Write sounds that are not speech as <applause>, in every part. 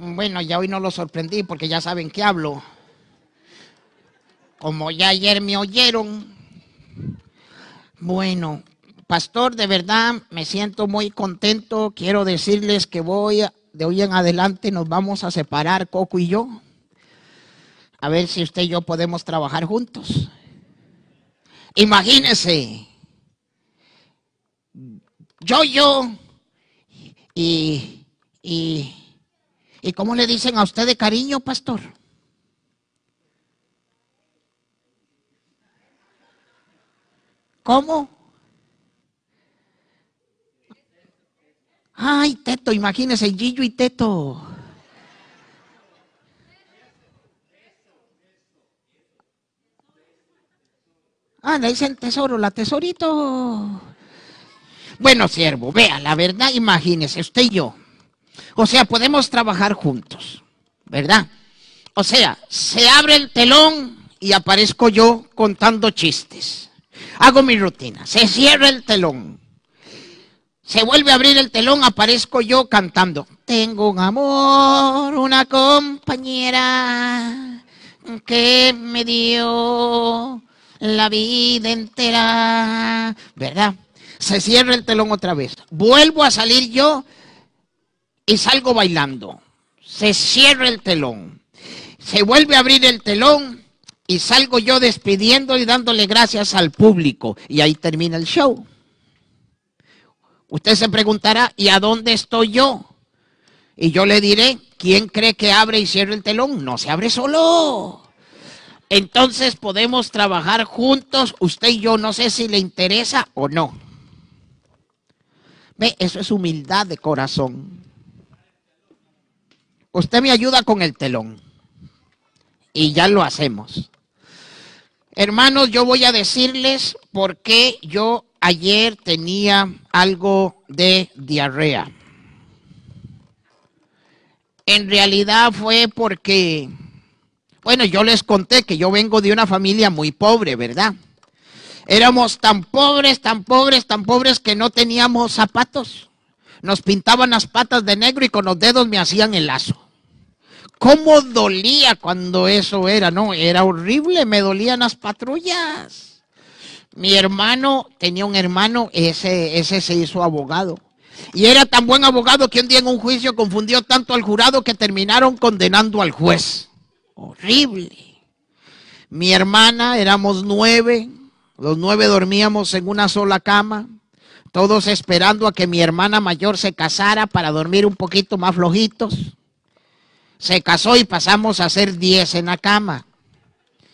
Bueno, ya hoy no lo sorprendí porque ya saben que hablo. Como ya ayer me oyeron. Bueno, pastor, de verdad me siento muy contento. Quiero decirles que voy, de hoy en adelante nos vamos a separar, Coco y yo. A ver si usted y yo podemos trabajar juntos. Imagínese. Yo, yo y, y ¿Y cómo le dicen a usted de cariño, pastor? ¿Cómo? Ay, Teto, imagínese, Gillo y Teto. Ah, le dicen tesoro, la tesorito. Bueno, siervo, vea, la verdad, imagínese, usted y yo o sea, podemos trabajar juntos, ¿verdad? O sea, se abre el telón y aparezco yo contando chistes. Hago mi rutina, se cierra el telón. Se vuelve a abrir el telón, aparezco yo cantando. Tengo un amor, una compañera que me dio la vida entera, ¿verdad? Se cierra el telón otra vez. Vuelvo a salir yo y salgo bailando. Se cierra el telón. Se vuelve a abrir el telón y salgo yo despidiendo y dándole gracias al público. Y ahí termina el show. Usted se preguntará, ¿y a dónde estoy yo? Y yo le diré, ¿quién cree que abre y cierra el telón? No se abre solo. Entonces podemos trabajar juntos, usted y yo, no sé si le interesa o no. Ve, eso es humildad de corazón usted me ayuda con el telón. Y ya lo hacemos. Hermanos, yo voy a decirles por qué yo ayer tenía algo de diarrea. En realidad fue porque, bueno, yo les conté que yo vengo de una familia muy pobre, ¿verdad? Éramos tan pobres, tan pobres, tan pobres que no teníamos zapatos. Nos pintaban las patas de negro y con los dedos me hacían el lazo. ¿Cómo dolía cuando eso era? No, era horrible, me dolían las patrullas. Mi hermano tenía un hermano, ese, ese se hizo abogado. Y era tan buen abogado que un día en un juicio confundió tanto al jurado que terminaron condenando al juez. Horrible. Mi hermana, éramos nueve, los nueve dormíamos en una sola cama todos esperando a que mi hermana mayor se casara para dormir un poquito más flojitos. Se casó y pasamos a ser 10 en la cama.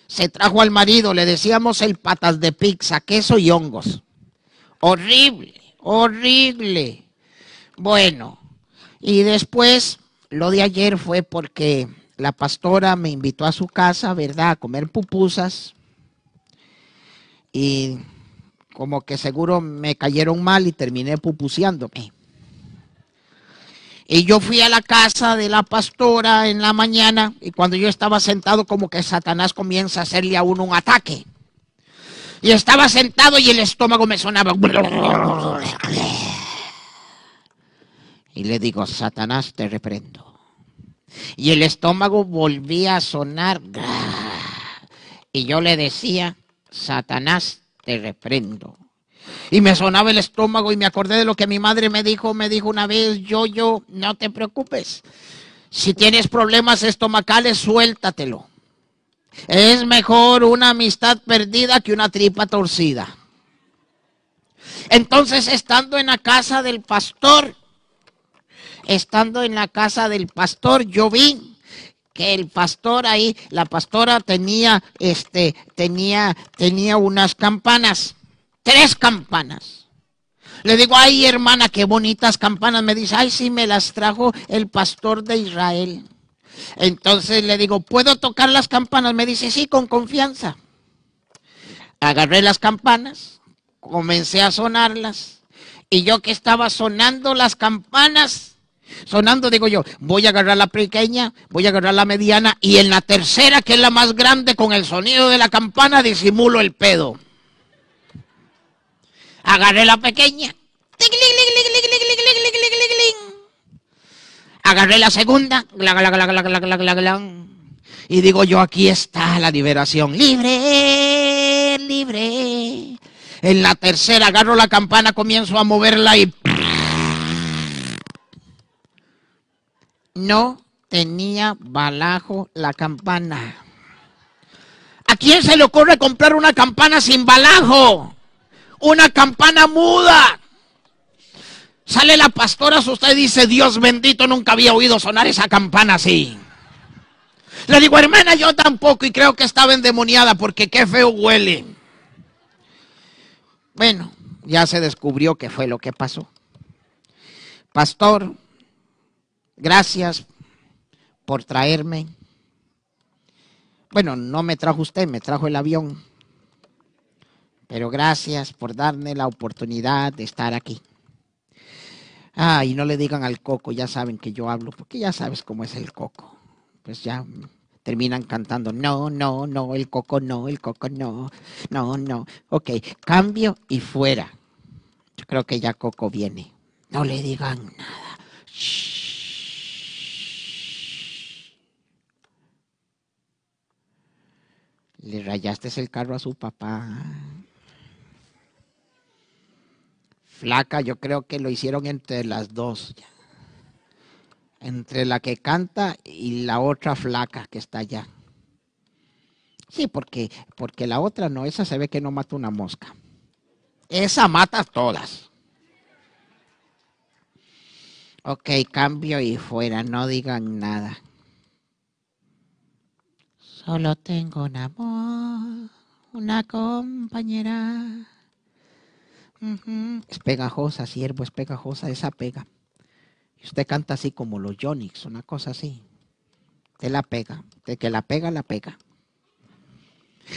Se trajo al marido, le decíamos el patas de pizza, queso y hongos. Horrible, horrible. Bueno, y después lo de ayer fue porque la pastora me invitó a su casa, ¿verdad?, a comer pupusas. Y como que seguro me cayeron mal y terminé pupuseándome. Y yo fui a la casa de la pastora en la mañana y cuando yo estaba sentado como que Satanás comienza a hacerle a uno un ataque. Y estaba sentado y el estómago me sonaba. Y le digo, Satanás, te reprendo. Y el estómago volvía a sonar. Y yo le decía, Satanás, te reprendo. Y me sonaba el estómago y me acordé de lo que mi madre me dijo, me dijo una vez, yo, yo, no te preocupes. Si tienes problemas estomacales, suéltatelo. Es mejor una amistad perdida que una tripa torcida. Entonces, estando en la casa del pastor, estando en la casa del pastor, yo vi que el pastor ahí, la pastora tenía, este, tenía, tenía unas campanas, tres campanas. Le digo, ay hermana, qué bonitas campanas. Me dice, ay, sí, me las trajo el pastor de Israel. Entonces le digo, ¿puedo tocar las campanas? Me dice, sí, con confianza. Agarré las campanas, comencé a sonarlas. Y yo que estaba sonando las campanas, sonando, digo yo, voy a agarrar la pequeña, voy a agarrar la mediana y en la tercera, que es la más grande, con el sonido de la campana disimulo el pedo. Agarré la pequeña. Agarré la segunda. Y digo yo, aquí está la liberación. Libre, libre. En la tercera agarro la campana, comienzo a moverla y no tenía balajo la campana. ¿A quién se le ocurre comprar una campana sin balajo? Una campana muda. Sale la pastora, usted dice, Dios bendito, nunca había oído sonar esa campana así. Le digo, hermana, yo tampoco y creo que estaba endemoniada porque qué feo huele. Bueno, ya se descubrió qué fue lo que pasó. Pastor, Gracias por traerme. Bueno, no me trajo usted, me trajo el avión. Pero gracias por darme la oportunidad de estar aquí. Ay, y no le digan al coco, ya saben que yo hablo, porque ya sabes cómo es el coco. Pues ya terminan cantando, no, no, no, el coco no, el coco no, no, no. Ok, cambio y fuera. Yo creo que ya coco viene. No le digan nada. Shh. Le rayaste el carro a su papá. Flaca, yo creo que lo hicieron entre las dos. Entre la que canta y la otra flaca que está allá. Sí, porque, porque la otra no, esa se ve que no mata una mosca. Esa mata a todas. Ok, cambio y fuera, no digan nada. Solo tengo un amor, una compañera. Es pegajosa, siervo, es pegajosa, esa pega. Y usted canta así como los Jonix, una cosa así. Usted la pega, de que la pega, la pega.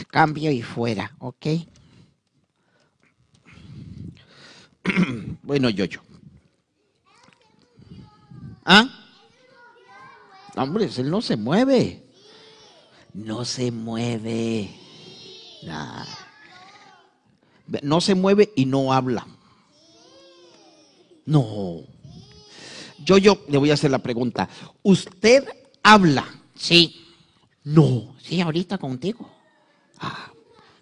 Cambio y fuera, ¿ok? <clears throat> bueno, yo, yo. ¿Ah? Hombre, él no se mueve no se mueve. No se mueve y no habla. No. Yo, yo le voy a hacer la pregunta. ¿Usted habla? Sí. No. Sí, ahorita contigo. Ah,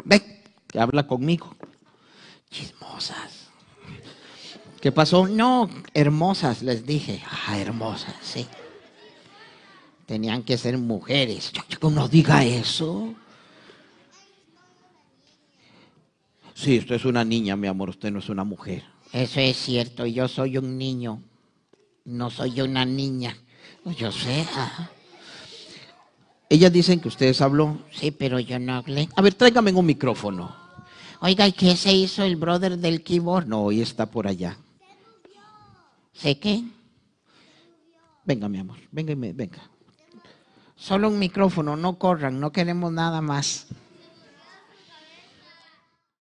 ve, que habla conmigo. Chismosas. ¿Qué pasó? No, hermosas, les dije. Ah, hermosas, sí tenían que ser mujeres. Chico, no diga eso. Sí, usted es una niña, mi amor, usted no es una mujer. Eso es cierto, yo soy un niño, no soy una niña. Yo sé. Ah. Ellas dicen que ustedes habló. Sí, pero yo no hablé. A ver, tráigame un micrófono. Oiga, ¿y qué se hizo el brother del keyboard? No, hoy está por allá. ¿Sé qué? Venga, mi amor, venga y me, venga. Solo un micrófono, no corran, no queremos nada más.